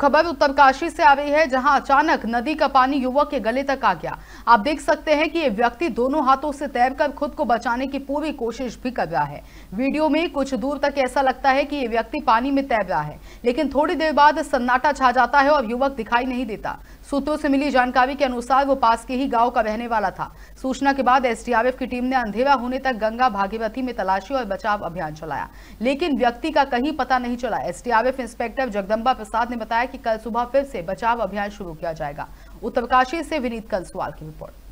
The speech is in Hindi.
खबर उत्तरकाशी से आ रही है जहां अचानक नदी का पानी युवक के गले तक आ गया आप देख सकते हैं कि ये व्यक्ति दोनों हाथों से तैरकर खुद को बचाने की पूरी कोशिश भी कर रहा है वीडियो में कुछ दूर तक ऐसा लगता है कि ये व्यक्ति पानी में तैर रहा है लेकिन थोड़ी देर बाद सन्नाटा छा जाता है और युवक दिखाई नहीं देता सूत्रों से मिली जानकारी के अनुसार वो पास के ही गांव का रहने वाला था सूचना के बाद एसडीआरएफ की टीम ने अंधेरा होने तक गंगा भागीरथी में तलाशी और बचाव अभियान चलाया लेकिन व्यक्ति का कहीं पता नहीं चला एसडीआरएफ इंस्पेक्टर जगदम्बा प्रसाद ने बताया कि कल सुबह फिर से बचाव अभियान शुरू किया जाएगा उत्तरकाशी से विनीत कंसवाल की रिपोर्ट